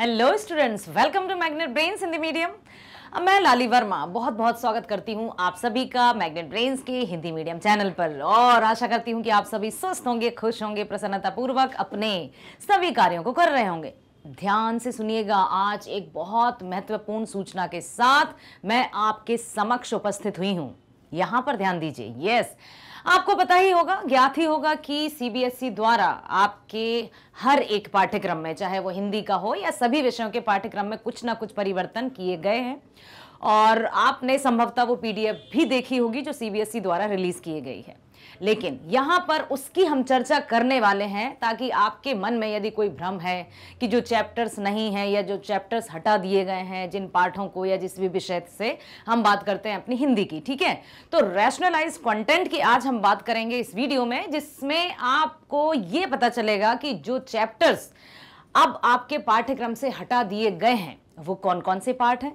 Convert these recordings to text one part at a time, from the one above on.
hello students welcome to magnet brains Hindi medium मैं लाली वर्मा बहुत बहुत स्वागत करती हूँ आप सभी का मैग्नेट ब्रेन्स के हिंदी मीडियम चैनल पर और आशा करती हूँ कि आप सभी स्वस्थ होंगे खुश होंगे प्रसन्नतापूर्वक अपने सभी कार्यों को कर रहे होंगे ध्यान से सुनिएगा आज एक बहुत महत्वपूर्ण सूचना के साथ मैं आपके समक्ष उपस्थित हुई हूँ यहाँ पर ध्यान दीजिए यस yes, आपको पता ही होगा ज्ञात ही होगा कि सीबीएसई e द्वारा आपके हर एक पाठ्यक्रम में चाहे वो हिंदी का हो या सभी विषयों के पाठ्यक्रम में कुछ ना कुछ परिवर्तन किए गए हैं और आपने संभवतः वो पीडीएफ भी देखी होगी जो सीबीएसई e द्वारा रिलीज़ किए गई है लेकिन यहाँ पर उसकी हम चर्चा करने वाले हैं ताकि आपके मन में यदि कोई भ्रम है कि जो चैप्टर्स नहीं हैं या जो चैप्टर्स हटा दिए गए हैं जिन पाठों को या जिस भी विषय से हम बात करते हैं अपनी हिंदी की ठीक है तो रैशनलाइज कंटेंट की आज हम बात करेंगे इस वीडियो में जिसमें आपको ये पता चलेगा कि जो चैप्टर्स अब आपके पाठ्यक्रम से हटा दिए गए हैं वो कौन कौन से पार्ट हैं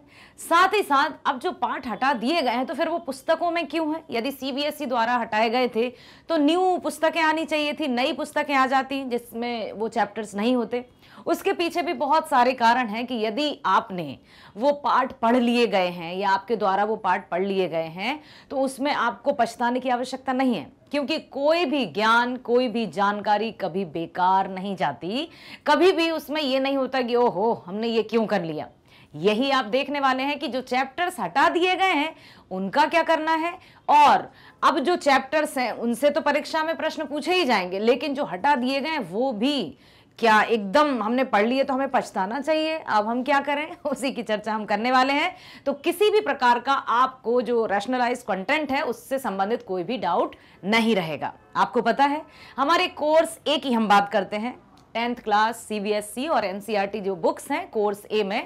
साथ ही साथ अब जो पार्ट हटा दिए गए हैं तो फिर वो पुस्तकों में क्यों हैं यदि सीबीएसई e द्वारा हटाए गए थे तो न्यू पुस्तकें आनी चाहिए थी नई पुस्तकें आ जाती जिसमें वो चैप्टर्स नहीं होते उसके पीछे भी बहुत सारे कारण हैं कि यदि आपने वो पार्ट पढ़ लिए गए हैं या आपके द्वारा वो पार्ट पढ़ लिए गए हैं तो उसमें आपको पछताने की आवश्यकता नहीं है क्योंकि कोई भी ज्ञान कोई भी जानकारी कभी बेकार नहीं जाती कभी भी उसमें यह नहीं होता कि ओहो हमने ये क्यों कर लिया यही आप देखने वाले हैं कि जो चैप्टर्स हटा दिए गए हैं उनका क्या करना है और अब जो चैप्टर्स हैं उनसे तो परीक्षा में प्रश्न पूछे ही जाएंगे लेकिन जो हटा दिए गए हैं वो भी क्या एकदम हमने पढ़ लिए तो हमें पछताना चाहिए अब हम क्या करें उसी की चर्चा हम करने वाले हैं तो किसी भी प्रकार का आपको जो रैशनलाइज कंटेंट है उससे संबंधित कोई भी डाउट नहीं रहेगा आपको पता है हमारे कोर्स ए की हम बात करते हैं टेंथ क्लास सीबीएसई और एनसीईआरटी e जो बुक्स हैं कोर्स ए में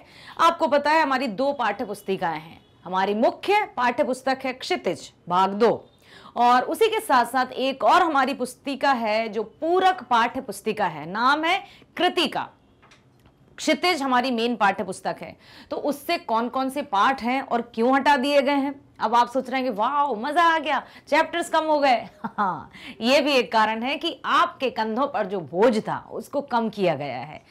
आपको पता है हमारी दो पाठ्य पुस्तिकाएं हैं हमारी मुख्य पाठ्य पुस्तक है क्षितिज भाग दो और उसी के साथ साथ एक और हमारी पुस्तिका है जो पूरक पाठ्य पुस्तिका है नाम है कृतिका क्षितिज हमारी मेन पाठ्य पुस्तक है तो उससे कौन कौन से पाठ हैं और क्यों हटा दिए गए हैं अब आप सोच रहे हैं कि वाह मज़ा आ गया चैप्टर्स कम हो गए हाँ ये भी एक कारण है कि आपके कंधों पर जो बोझ था उसको कम किया गया है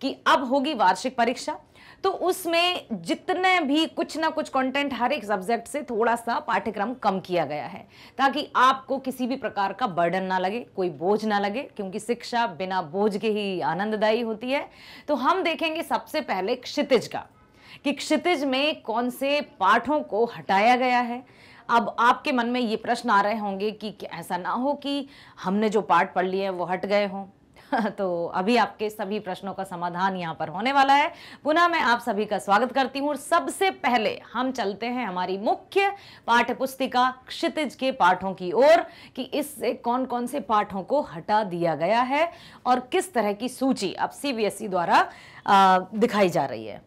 कि अब होगी वार्षिक परीक्षा तो उसमें जितने भी कुछ ना कुछ कंटेंट हर एक सब्जेक्ट से थोड़ा सा पाठ्यक्रम कम किया गया है ताकि आपको किसी भी प्रकार का बर्डन ना लगे कोई बोझ ना लगे क्योंकि शिक्षा बिना बोझ के ही आनंददायी होती है तो हम देखेंगे सबसे पहले क्षितिज का कि क्षितिज में कौन से पाठों को हटाया गया है अब आपके मन में ये प्रश्न आ रहे होंगे कि ऐसा ना हो कि हमने जो पाठ पढ़ लिए हैं वो हट गए हों तो अभी आपके सभी प्रश्नों का समाधान यहाँ पर होने वाला है पुनः मैं आप सभी का स्वागत करती हूँ सबसे पहले हम चलते हैं हमारी मुख्य पाठ्य पुस्तिका क्षितिज के पाठों की ओर कि इससे कौन कौन से पाठों को हटा दिया गया है और किस तरह की सूची अब सी e द्वारा दिखाई जा रही है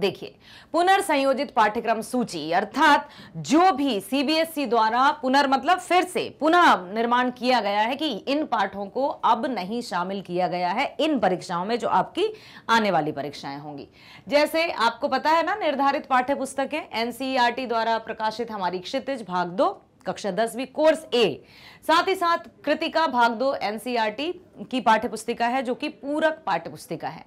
देखिए पुनर्संयोजित पाठ्यक्रम सूची अर्थात जो भी सीबीएसई e द्वारा पुनर् मतलब फिर से पुनः निर्माण किया गया है कि इन पाठों को अब नहीं शामिल किया गया है इन परीक्षाओं में जो आपकी आने वाली परीक्षाएं होंगी जैसे आपको पता है ना निर्धारित पाठ्य पुस्तकें एनसीईआरटी e द्वारा प्रकाशित हमारी क्षितिज भाग दो कक्षा दसवीं कोर्स ए साथ ही साथ कृतिका भाग दो एनसीआरटी e की पाठ्यपुस्तिका है जो कि पूरक पाठ्यपुस्तिका है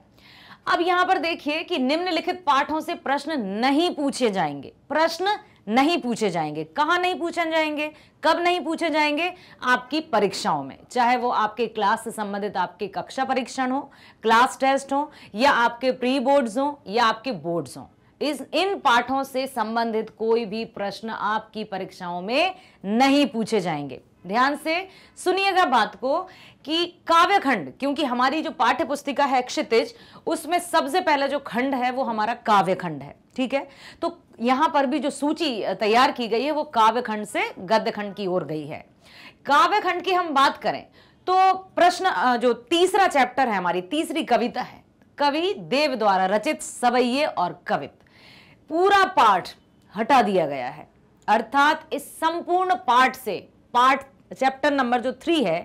अब यहां पर देखिए कि निम्नलिखित पाठों से प्रश्न नहीं पूछे जाएंगे प्रश्न नहीं पूछे जाएंगे कहाँ नहीं पूछे जाएंगे कब नहीं पूछे जाएंगे आपकी परीक्षाओं में चाहे वो आपके क्लास से संबंधित आपके कक्षा परीक्षण हो क्लास टेस्ट हो या आपके प्री बोर्ड्स हो या आपके बोर्ड्स हों इस इन पाठों से संबंधित कोई भी प्रश्न आपकी परीक्षाओं में नहीं पूछे जाएंगे ध्यान से सुनिएगा बात को कि काव्य खंड क्योंकि हमारी जो पाठ्य पुस्तिका है क्षितिज उसमें सबसे पहला जो खंड है वो हमारा काव्य खंड है ठीक है तो यहां पर भी जो सूची तैयार की गई है वो काव्य खंड से गद्य खंड की ओर गई है काव्य खंड की हम बात करें तो प्रश्न जो तीसरा चैप्टर है हमारी तीसरी कविता है कवि देव द्वारा रचित सवैये और कवित पूरा पाठ हटा दिया गया है अर्थात इस संपूर्ण पाठ से पाठ चैप्टर अच्छा, नंबर जो थ्री है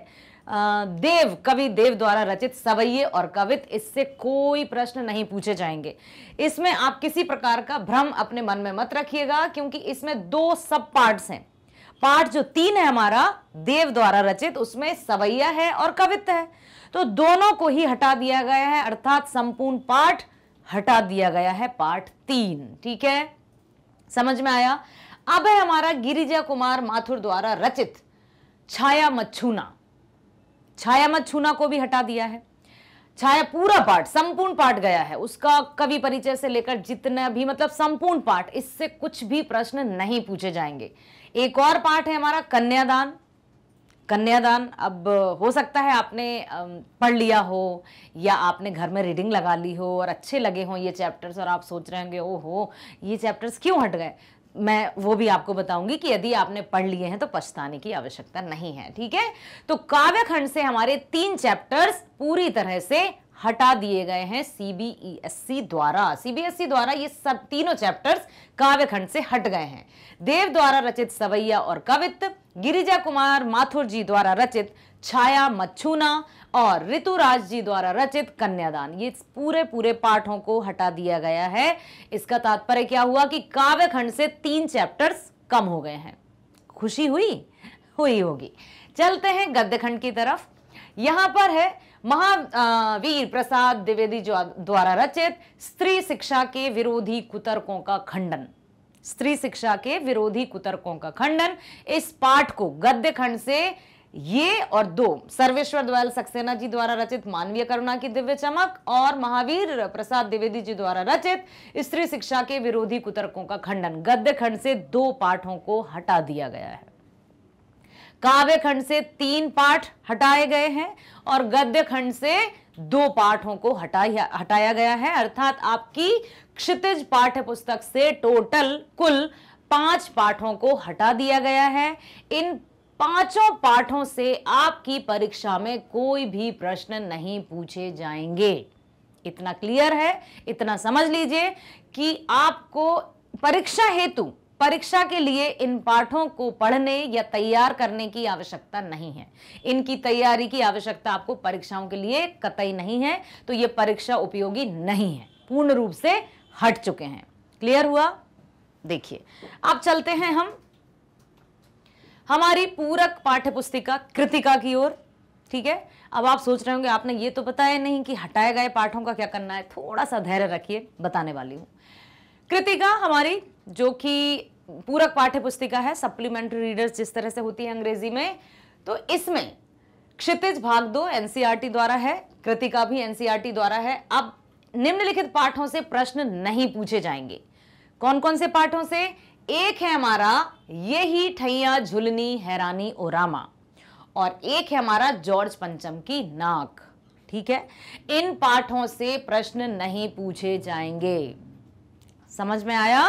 देव कवि देव द्वारा रचित सवैये और कवित इससे कोई प्रश्न नहीं पूछे जाएंगे इसमें आप किसी प्रकार का भ्रम अपने मन में मत रखिएगा क्योंकि इसमें दो सब पार्ट्स हैं पार्ट जो तीन है हमारा देव द्वारा रचित उसमें सवैया है और कवित्व है तो दोनों को ही हटा दिया गया है अर्थात संपूर्ण पाठ हटा दिया गया है पार्ट तीन ठीक है समझ में आया अब है हमारा गिरिजा कुमार माथुर द्वारा रचित छाया मत छूना छाया मत छूना को भी हटा दिया है छाया पूरा पाठ संपूर्ण पाठ गया है उसका कवि परिचय से लेकर जितना भी मतलब संपूर्ण पाठ इससे कुछ भी प्रश्न नहीं पूछे जाएंगे एक और पाठ है हमारा कन्यादान कन्यादान अब हो सकता है आपने पढ़ लिया हो या आपने घर में रीडिंग लगा ली हो और अच्छे लगे हों ये चैप्टर्स और आप सोच रहे होंगे ओ हो ये चैप्टर्स क्यों हट गए मैं वो भी आपको बताऊंगी कि यदि आपने पढ़ लिए हैं तो पछताने की आवश्यकता नहीं है ठीक है तो काव्य खंड से हमारे तीन चैप्टर्स पूरी तरह से हटा दिए गए हैं सीबीएसई e द्वारा सीबीएसई e द्वारा ये सब तीनों चैप्टर्स काव्यखंड से हट गए हैं देव द्वारा रचित सवैया और कवित्व गिरिजा कुमार माथुर जी द्वारा रचित छाया मच्छूना और ऋतुराज जी द्वारा रचित कन्यादान ये पूरे पूरे पाठों को हटा दिया गया है इसका तात्पर्य क्या हुआ कि काव्य खंड से तीन चैप्टर्स कम हो गए हैं खुशी हुई हुई होगी चलते हैं गद्य खंड की तरफ यहां पर है महावीर प्रसाद द्विवेदी द्वारा रचित स्त्री शिक्षा के विरोधी कुतर्कों का खंडन स्त्री शिक्षा के विरोधी कुतर्कों का खंडन इस पाठ को गद्य खंड से ये और दो सर्वेश्वर दयाल सक्सेना जी द्वारा रचित मानवीय करुणा की दिव्य चमक और महावीर प्रसाद द्विवेदी जी द्वारा रचित स्त्री शिक्षा के विरोधी कुतर्कों का खंडन गद्य खंड से दो पाठों को हटा दिया गया है काव्य खंड से तीन पाठ हटाए गए हैं और गद्य खंड से दो पाठों को हटाया हटाया गया है अर्थात आपकी क्षितिज पाठ्य पुस्तक से टोटल कुल पांच पाठों को हटा दिया गया है इन पांचों पाठों से आपकी परीक्षा में कोई भी प्रश्न नहीं पूछे जाएंगे इतना क्लियर है इतना समझ लीजिए कि आपको परीक्षा हेतु परीक्षा के लिए इन पाठों को पढ़ने या तैयार करने की आवश्यकता नहीं है इनकी तैयारी की आवश्यकता आपको परीक्षाओं के लिए कतई नहीं है तो ये परीक्षा उपयोगी नहीं है पूर्ण रूप से हट चुके हैं क्लियर हुआ देखिए अब चलते हैं हम हमारी पूरक पाठ्य पुस्तिका कृतिका की ओर ठीक है अब आप सोच रहे होंगे आपने ये तो बताया नहीं कि हटाए गए पाठों का क्या करना है थोड़ा सा धैर्य रखिए बताने वाली हूँ कृतिका हमारी जो कि पूरक पाठ्य पुस्तिका है सप्लीमेंट्री रीडर्स जिस तरह से होती है अंग्रेजी में तो इसमें क्षितिज भाग दो एनसीईआरटी e द्वारा है कृतिका भी एनसीईआरटी e द्वारा है अब निम्नलिखित पाठों से प्रश्न नहीं पूछे जाएंगे कौन कौन से पाठों से एक है हमारा ये ही ठैया झुलनी हैरानी ओरामा और एक है हमारा जॉर्ज पंचम की नाक ठीक है इन पाठों से प्रश्न नहीं पूछे जाएंगे समझ में आया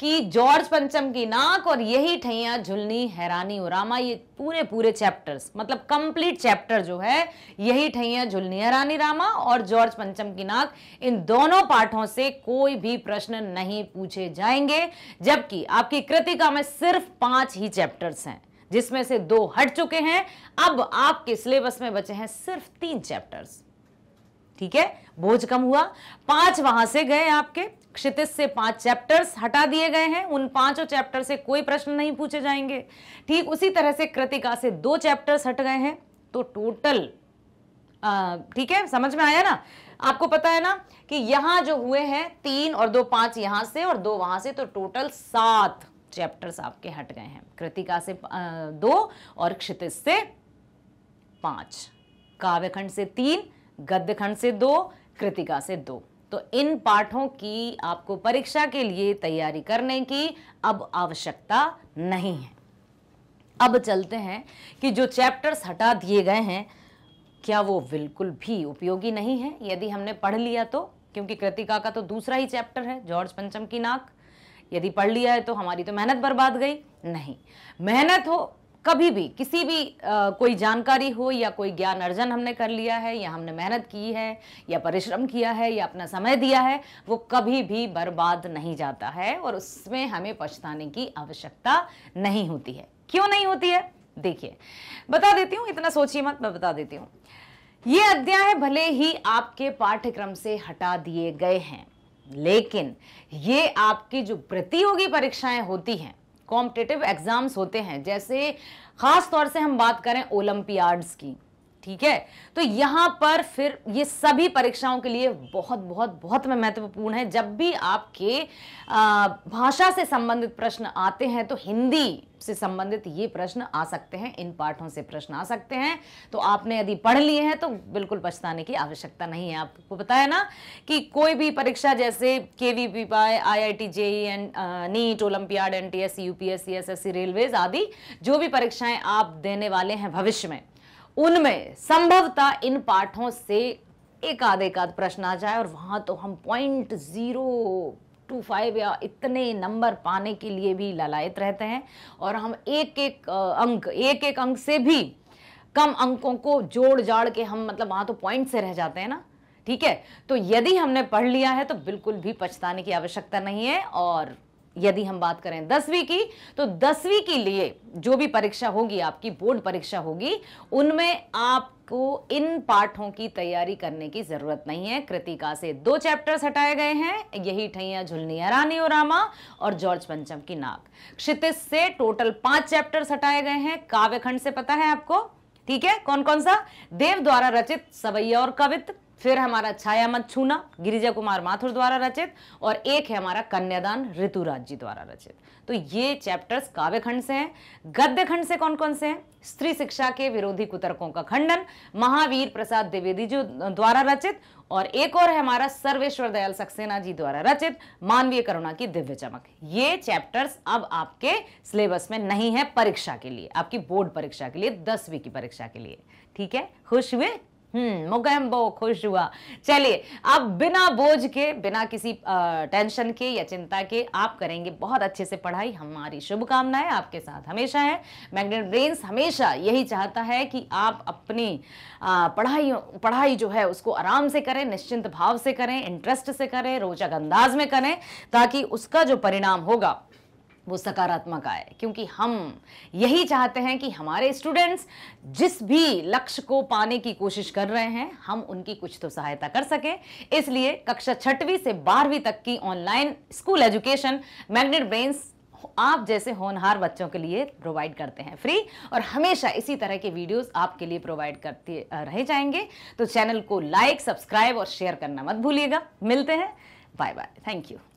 कि जॉर्ज पंचम की नाक और यही ठैया झुलनी हैरानी उरामा ये पूरे पूरे चैप्टर्स मतलब कंप्लीट चैप्टर जो है यही ठैया झुलनी हैरानी रामा और जॉर्ज पंचम की नाक इन दोनों पाठों से कोई भी प्रश्न नहीं पूछे जाएंगे जबकि आपकी कृतिका में सिर्फ पांच ही चैप्टर्स हैं जिसमें से दो हट चुके हैं अब आपके सिलेबस में बचे हैं सिर्फ तीन चैप्टर्स ठीक है बोझ कम हुआ पांच वहां से गए आपके क्षितिज से पांच चैप्टर्स हटा दिए गए हैं उन पांचों चैप्टर से कोई प्रश्न नहीं पूछे जाएंगे ठीक उसी तरह से कृतिका से दो चैप्टर्स हट गए हैं तो टोटल ठीक है समझ में आया ना आपको पता है ना कि यहां जो हुए हैं तीन और दो पांच यहां से और दो वहां से तो टोटल सात चैप्टर्स आपके हट गए हैं कृतिका से दो और क्षितिज से पांच काव्यखंड से तीन गद्यखंड से दो कृतिका से दो तो इन पाठों की आपको परीक्षा के लिए तैयारी करने की अब आवश्यकता नहीं है अब चलते हैं कि जो चैप्टर्स हटा दिए गए हैं क्या वो बिल्कुल भी उपयोगी नहीं है यदि हमने पढ़ लिया तो क्योंकि कृतिका का तो दूसरा ही चैप्टर है जॉर्ज पंचम की नाक यदि पढ़ लिया है तो हमारी तो मेहनत बर्बाद गई नहीं मेहनत हो कभी भी किसी भी आ, कोई जानकारी हो या कोई ज्ञान अर्जन हमने कर लिया है या हमने मेहनत की है या परिश्रम किया है या अपना समय दिया है वो कभी भी बर्बाद नहीं जाता है और उसमें हमें पछताने की आवश्यकता नहीं होती है क्यों नहीं होती है देखिए बता देती हूँ इतना सोचिए मत मैं बता देती हूँ ये अध्याय भले ही आपके पाठ्यक्रम से हटा दिए गए हैं लेकिन ये आपकी जो प्रतियोगी परीक्षाएं होती हैं कॉम्पिटेटिव एग्ज़ाम्स होते हैं जैसे ख़ास तौर से हम बात करें ओलंपियाड्स की ठीक है तो यहां पर फिर ये सभी परीक्षाओं के लिए बहुत बहुत बहुत महत्वपूर्ण है जब भी आपके भाषा से संबंधित प्रश्न आते हैं तो हिंदी से संबंधित ये प्रश्न आ सकते हैं इन पाठों से प्रश्न आ सकते हैं तो आपने यदि पढ़ लिए हैं तो बिल्कुल पछताने की आवश्यकता नहीं है आपको पता है ना कि कोई भी परीक्षा जैसे के V P Y I I T JEE and NEET olympiad N T S U P S C S S C railways आदि जो भी परीक्षाएं आप देने वाले हैं भविष्य में उनमें संभवतः इन पाठों से एक आध एक आध प्रश्न आ जाए और वहां तो हम पॉइंट ज़ीरो टू फाइव या इतने नंबर पाने के लिए भी ललायत रहते हैं और हम एक एक अंक एक एक अंक से भी कम अंकों को जोड़ जाड़ के हम मतलब वहां तो पॉइंट से रह जाते हैं ना ठीक है तो यदि हमने पढ़ लिया है तो बिल्कुल भी पछताने की आवश्यकता नहीं है और यदि हम बात करें दसवीं की तो दसवीं के लिए जो भी परीक्षा होगी आपकी बोर्ड परीक्षा होगी उनमें आपको इन पाठों की तैयारी करने की जरूरत नहीं है कृतिका से दो चैप्टर्स हटाए गए हैं यही ठैया झुलनिया रानी और रामा और जॉर्ज पंचम की नाक क्षितिज से टोटल पांच चैप्टर्स हटाए गए हैं काव्यखंड से पता है आपको ठीक है कौन कौन सा देव द्वारा रचित सवैया और कवित्व फिर हमारा छाया मत छूना गिरिजा कुमार माथुर द्वारा रचित और एक है हमारा कन्यादान ऋतुराज जी द्वारा रचित तो ये चैप्टर्स काव्य खंड से हैं गद्य खंड से कौन कौन से हैं स्त्री शिक्षा के विरोधी कुतर्कों का खंडन महावीर प्रसाद द्विवेदी जी द्वारा रचित और एक और है हमारा सर्वेश्वर दयाल सक्सेना जी द्वारा रचित मानवीय करुणा की दिव्य चमक ये चैप्टर्स अब आपके सिलेबस में नहीं है परीक्षा के लिए आपकी बोर्ड परीक्षा के लिए दसवीं की परीक्षा के लिए ठीक है खुश हुए हम्म खुश हुआ चलिए अब बिना बोझ के बिना किसी टेंशन के या चिंता के आप करेंगे बहुत अच्छे से पढ़ाई हमारी शुभकामनाएं आपके साथ हमेशा है मैग्नेट ब्रेन्स हमेशा यही चाहता है कि आप अपनी पढ़ाई पढ़ाई जो है उसको आराम से करें निश्चिंत भाव से करें इंटरेस्ट से करें रोचक अंदाज में करें ताकि उसका जो परिणाम होगा वो सकारात्मक आए क्योंकि हम यही चाहते हैं कि हमारे स्टूडेंट्स जिस भी लक्ष्य को पाने की कोशिश कर रहे हैं हम उनकी कुछ तो सहायता कर सकें इसलिए कक्षा छठवीं से बारहवीं तक की online school education magnet brains आप जैसे होनहार बच्चों के लिए प्रोवाइड करते हैं फ्री और हमेशा इसी तरह के वीडियोस आपके लिए प्रोवाइड करते रह जाएंगे तो चैनल को लाइक सब्सक्राइब और शेयर करना मत भूलिएगा मिलते हैं बाय बाय थैंक यू